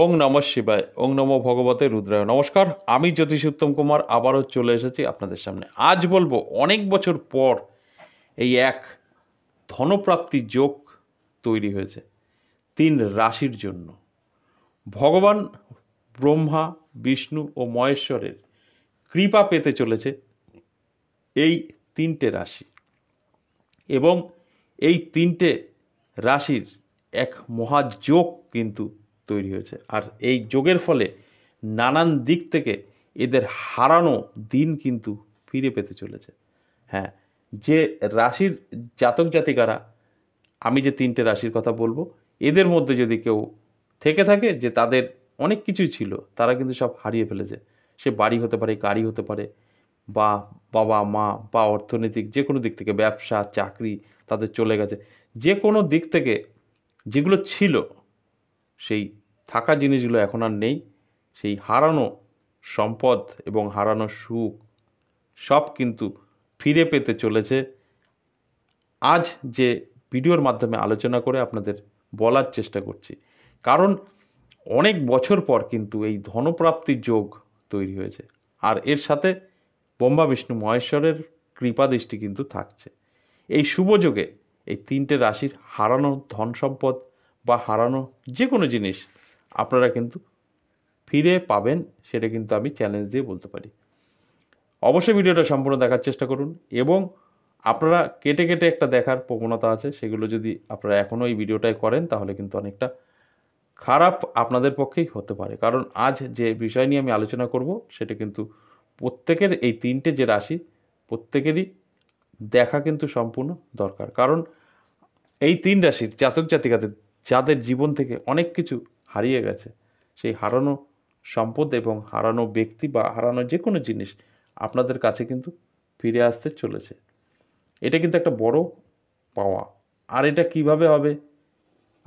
ওং নম শিবায় ওং নম ভগবতে রুদ্রায় নমস্কার আমি জ্যোতিষ উত্তম কুমার আবারও চলে এসেছি আপনাদের সামনে আজ বলবো অনেক বছর পর এই এক ধনপ্রাপ্তি যোগ তৈরি হয়েছে তিন রাশির জন্য ভগবান ব্রহ্মা বিষ্ণু ও মহেশ্বরের কৃপা পেতে চলেছে এই তিনটে রাশি এবং এই তিনটে রাশির এক মহাযোগ কিন্তু তৈরি হয়েছে আর এই যোগের ফলে নানান দিক থেকে এদের হারানো দিন কিন্তু ফিরে পেতে চলেছে হ্যাঁ যে রাশির জাতক জাতিকারা আমি যে তিনটে রাশির কথা বলবো এদের মধ্যে যদি কেউ থেকে থাকে যে তাদের অনেক কিছুই ছিল তারা কিন্তু সব হারিয়ে ফেলেছে সে বাড়ি হতে পারে গাড়ি হতে পারে বা বাবা মা বা অর্থনৈতিক যে কোনো দিক থেকে ব্যবসা চাকরি তাদের চলে গেছে যে কোনো দিক থেকে যেগুলো ছিল সেই থাকা জিনিসগুলো এখন আর নেই সেই হারানো সম্পদ এবং হারানো সুখ সব কিন্তু ফিরে পেতে চলেছে আজ যে ভিডিওর মাধ্যমে আলোচনা করে আপনাদের বলার চেষ্টা করছি কারণ অনেক বছর পর কিন্তু এই ধনপ্রাপ্তির যোগ তৈরি হয়েছে আর এর সাথে ব্রহ্মা বিষ্ণু মহেশ্বরের কৃপাদৃষ্টি কিন্তু থাকছে এই শুভযোগে এই তিনটে রাশির হারানো ধন সম্পদ বা হারানো যে কোনো জিনিস আপনারা কিন্তু ফিরে পাবেন সেটা কিন্তু আমি চ্যালেঞ্জ দিয়ে বলতে পারি অবশ্যই ভিডিওটা সম্পূর্ণ দেখার চেষ্টা করুন এবং আপনারা কেটে কেটে একটা দেখার প্রবণতা আছে সেগুলো যদি আপনারা এখনও এই ভিডিওটাই করেন তাহলে কিন্তু অনেকটা খারাপ আপনাদের পক্ষেই হতে পারে কারণ আজ যে বিষয় নিয়ে আমি আলোচনা করব সেটা কিন্তু প্রত্যেকের এই তিনটে যে রাশি প্রত্যেকেরই দেখা কিন্তু সম্পূর্ণ দরকার কারণ এই তিন রাশির জাতক জাতিকাদের যাদের জীবন থেকে অনেক কিছু হারিয়ে গেছে সেই হারানো সম্পদ এবং হারানো ব্যক্তি বা হারানো যে কোনো জিনিস আপনাদের কাছে কিন্তু ফিরে আসতে চলেছে এটা কিন্তু একটা বড় পাওয়া আর এটা কিভাবে হবে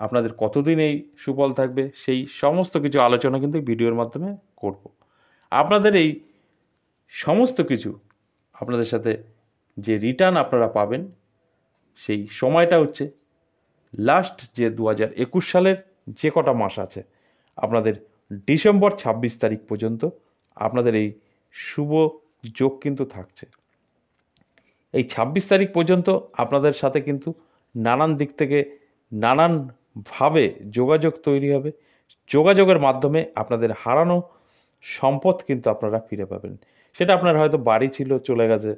আপনাদের কতদিন এই সুফল থাকবে সেই সমস্ত কিছু আলোচনা কিন্তু ভিডিওর মাধ্যমে করব। আপনাদের এই সমস্ত কিছু আপনাদের সাথে যে রিটার্ন আপনারা পাবেন সেই সময়টা হচ্ছে লাস্ট যে দু সালের যে কটা মাস আছে আপনাদের ডিসেম্বর ২৬ তারিখ পর্যন্ত আপনাদের এই শুভ যোগ কিন্তু থাকছে এই ২৬ তারিখ পর্যন্ত আপনাদের সাথে কিন্তু নানান দিক থেকে নানানভাবে যোগাযোগ তৈরি হবে যোগাযোগের মাধ্যমে আপনাদের হারানো সম্পদ কিন্তু আপনারা ফিরে পাবেন সেটা আপনার হয়তো বাড়ি ছিল চলে গেছে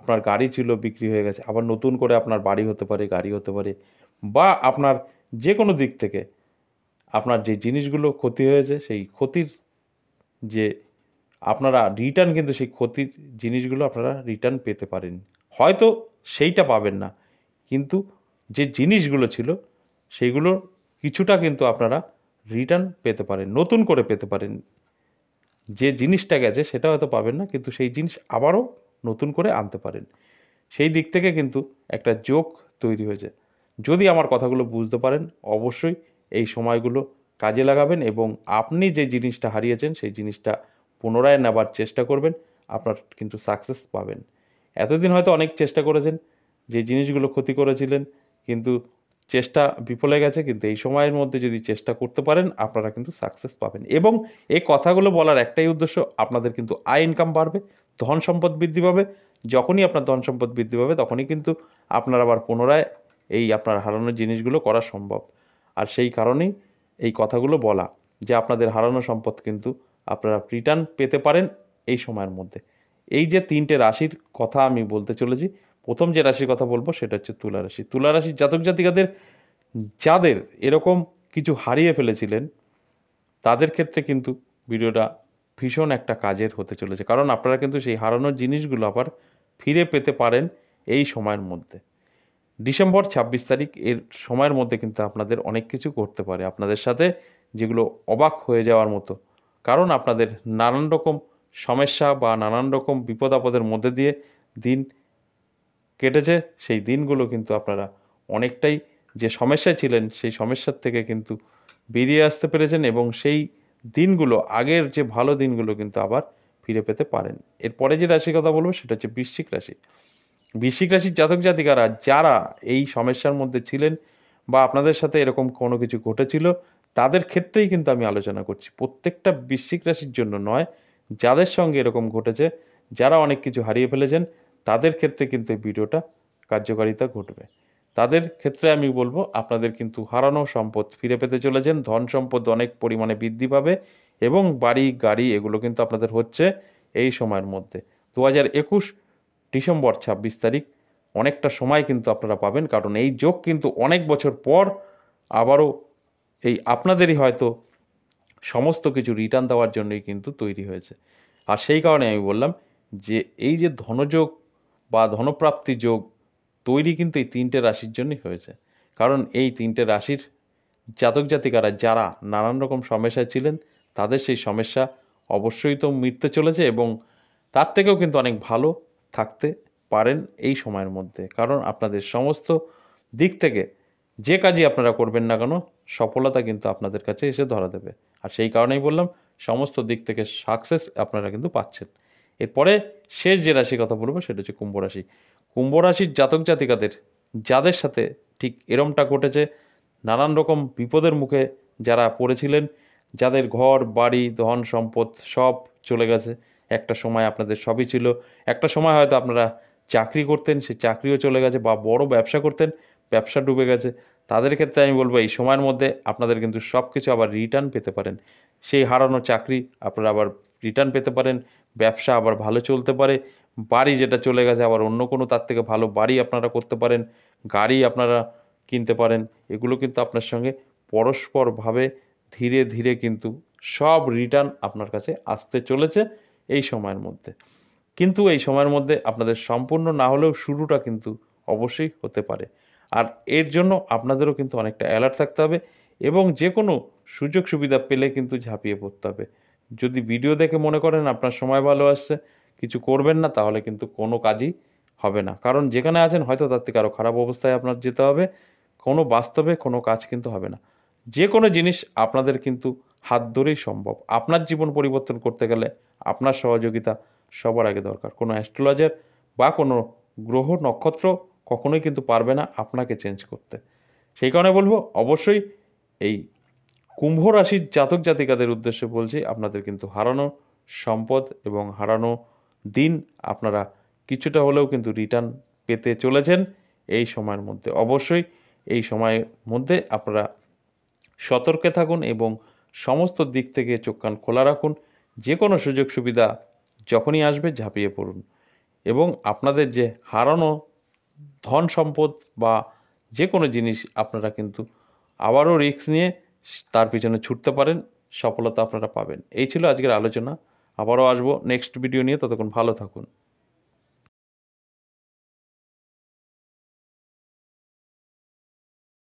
আপনার গাড়ি ছিল বিক্রি হয়ে গেছে আবার নতুন করে আপনার বাড়ি হতে পারে গাড়ি হতে পারে বা আপনার যে কোনো দিক থেকে আপনার যে জিনিসগুলো ক্ষতি হয়েছে সেই ক্ষতির যে আপনারা রিটার্ন কিন্তু সেই ক্ষতির জিনিসগুলো আপনারা রিটার্ন পেতে পারেন হয়তো সেইটা পাবেন না কিন্তু যে জিনিসগুলো ছিল সেইগুলো কিছুটা কিন্তু আপনারা রিটার্ন পেতে পারেন নতুন করে পেতে পারেন যে জিনিসটা গেছে সেটা হয়তো পাবেন না কিন্তু সেই জিনিস আবারও নতুন করে আনতে পারেন সেই দিক থেকে কিন্তু একটা যোগ তৈরি হয়েছে যদি আমার কথাগুলো বুঝতে পারেন অবশ্যই এই সময়গুলো কাজে লাগাবেন এবং আপনি যে জিনিসটা হারিয়েছেন সেই জিনিসটা পুনরায় নেবার চেষ্টা করবেন আপনার কিন্তু সাকসেস পাবেন এতদিন হয়তো অনেক চেষ্টা করেছেন যে জিনিসগুলো ক্ষতি করেছিলেন কিন্তু চেষ্টা বিফলে গেছে কিন্তু এই সময়ের মধ্যে যদি চেষ্টা করতে পারেন আপনারা কিন্তু সাকসেস পাবেন এবং এই কথাগুলো বলার একটাই উদ্দেশ্য আপনাদের কিন্তু আয় ইনকাম বাড়বে ধন সম্পদ বৃদ্ধি পাবে যখনই আপনার ধন সম্পদ বৃদ্ধি পাবে তখনই কিন্তু আপনার আবার পুনরায় এই আপনার হারানোর জিনিসগুলো করা সম্ভব আর সেই কারণেই এই কথাগুলো বলা যে আপনাদের হারানো সম্পদ কিন্তু আপনারা রিটার্ন পেতে পারেন এই সময়ের মধ্যে এই যে তিনটে রাশির কথা আমি বলতে চলেছি প্রথম যে রাশির কথা বলবো সেটা হচ্ছে তুলা রাশি তুলা রাশির জাতক জাতিকাদের যাদের এরকম কিছু হারিয়ে ফেলেছিলেন তাদের ক্ষেত্রে কিন্তু ভিডিওটা ভীষণ একটা কাজের হতে চলেছে কারণ আপনারা কিন্তু সেই হারানোর জিনিসগুলো আবার ফিরে পেতে পারেন এই সময়ের মধ্যে ডিসেম্বর ২৬ তারিখ এর সময়ের মধ্যে কিন্তু আপনাদের অনেক কিছু করতে পারে আপনাদের সাথে যেগুলো অবাক হয়ে যাওয়ার মতো কারণ আপনাদের নানান রকম সমস্যা বা নানান রকম বিপদ আপদের মধ্যে দিয়ে দিন কেটেছে সেই দিনগুলো কিন্তু আপনারা অনেকটাই যে সমস্যায় ছিলেন সেই সমস্যার থেকে কিন্তু বেরিয়ে আসতে পেরেছেন এবং সেই দিনগুলো আগের যে ভালো দিনগুলো কিন্তু আবার ফিরে পেতে পারেন এরপরে যে রাশির কথা বলবো সেটা হচ্ছে বৃশ্চিক রাশি বিশ্বিক রাশির জাতক জাতিকারা যারা এই সমস্যার মধ্যে ছিলেন বা আপনাদের সাথে এরকম কোনো কিছু ঘটেছিল তাদের ক্ষেত্রেই কিন্তু আমি আলোচনা করছি প্রত্যেকটা বিশ্বিক রাশির জন্য নয় যাদের সঙ্গে এরকম ঘটেছে যারা অনেক কিছু হারিয়ে ফেলেছেন তাদের ক্ষেত্রে কিন্তু এই ভিডিওটা কার্যকারিতা ঘটবে তাদের ক্ষেত্রে আমি বলবো আপনাদের কিন্তু হারানো সম্পদ ফিরে পেতে চলেছেন ধন সম্পদ অনেক পরিমাণে বৃদ্ধি পাবে এবং বাড়ি গাড়ি এগুলো কিন্তু আপনাদের হচ্ছে এই সময়ের মধ্যে দু হাজার একুশ ডিসেম্বর ছাব্বিশ তারিখ অনেকটা সময় কিন্তু আপনারা পাবেন কারণ এই যোগ কিন্তু অনেক বছর পর আবারও এই আপনাদেরই হয়তো সমস্ত কিছু রিটার্ন দেওয়ার জন্যই কিন্তু তৈরি হয়েছে আর সেই কারণে আমি বললাম যে এই যে ধনযোগ বা ধনপ্রাপ্তি যোগ তৈরি কিন্তু এই তিনটে রাশির জন্যই হয়েছে কারণ এই তিনটে রাশির জাতক জাতিকারা যারা নানান রকম সমস্যায় ছিলেন তাদের সেই সমস্যা অবশ্যই তো মিটতে চলেছে এবং তার থেকেও কিন্তু অনেক ভালো থাকতে পারেন এই সময়ের মধ্যে কারণ আপনাদের সমস্ত দিক থেকে যে কাজই আপনারা করবেন না কেন সফলতা কিন্তু আপনাদের কাছে এসে ধরা দেবে আর সেই কারণেই বললাম সমস্ত দিক থেকে সাকসেস আপনারা কিন্তু পাচ্ছেন এরপরে শেষ যে রাশি কথা বলবো সেটা হচ্ছে কুম্ভ রাশি কুম্ভ রাশির জাতক জাতিকাদের যাদের সাথে ঠিক এরমটা ঘটেছে নানান রকম বিপদের মুখে যারা পড়েছিলেন যাদের ঘর বাড়ি ধন সম্পদ সব চলে গেছে একটা সময় আপনাদের সবই ছিল একটা সময় হয়তো আপনারা চাকরি করতেন সে চাকরিও চলে গেছে বা বড় ব্যবসা করতেন ব্যবসা ডুবে গেছে তাদের ক্ষেত্রে আমি বলবো এই সময়ের মধ্যে আপনাদের কিন্তু সব কিছু আবার রিটার্ন পেতে পারেন সেই হারানো চাকরি আপনারা আবার রিটার্ন পেতে পারেন ব্যবসা আবার ভালো চলতে পারে বাড়ি যেটা চলে গেছে আবার অন্য কোনো তার থেকে ভালো বাড়ি আপনারা করতে পারেন গাড়ি আপনারা কিনতে পারেন এগুলো কিন্তু আপনার সঙ্গে পরস্পরভাবে ধীরে ধীরে কিন্তু সব রিটার্ন আপনার কাছে আসতে চলেছে এই সময়ের মধ্যে কিন্তু এই সময়ের মধ্যে আপনাদের সম্পূর্ণ না হলেও শুরুটা কিন্তু অবশ্যই হতে পারে আর এর জন্য আপনাদেরও কিন্তু অনেকটা অ্যালার্ট থাকতে হবে এবং যে কোনো সুযোগ সুবিধা পেলে কিন্তু ঝাঁপিয়ে পড়তে হবে যদি ভিডিও দেখে মনে করেন আপনার সময় ভালো আসছে কিছু করবেন না তাহলে কিন্তু কোনো কাজই হবে না কারণ যেখানে আছেন হয়তো তার থেকে আরও খারাপ অবস্থায় আপনার যেতে হবে কোনো বাস্তবে কোনো কাজ কিন্তু হবে না যে কোনো জিনিস আপনাদের কিন্তু হাত ধরেই সম্ভব আপনার জীবন পরিবর্তন করতে গেলে আপনার সহযোগিতা সবার আগে দরকার কোনো অ্যাস্ট্রোলজার বা কোনো গ্রহ নক্ষত্র কখনোই কিন্তু পারবে না আপনাকে চেঞ্জ করতে সেই কারণে বলবো অবশ্যই এই কুম্ভ রাশির জাতক জাতিকাদের উদ্দেশ্যে বলছি আপনাদের কিন্তু হারানো সম্পদ এবং হারানো দিন আপনারা কিছুটা হলেও কিন্তু রিটার্ন পেতে চলেছেন এই সময়ের মধ্যে অবশ্যই এই সময়ের মধ্যে আপনারা সতর্কে থাকুন এবং সমস্ত দিক থেকে চোখ কান খোলা রাখুন যে কোনো সুযোগ সুবিধা যখনই আসবে ঝাঁপিয়ে পড়ুন এবং আপনাদের যে হারানো ধন সম্পদ বা যে কোনো জিনিস আপনারা কিন্তু আবারও রিস্ক নিয়ে তার পিছনে ছুটতে পারেন সফলতা আপনারা পাবেন এই ছিল আজকের আলোচনা আবারও আসবো নেক্সট ভিডিও নিয়ে ততক্ষণ ভালো থাকুন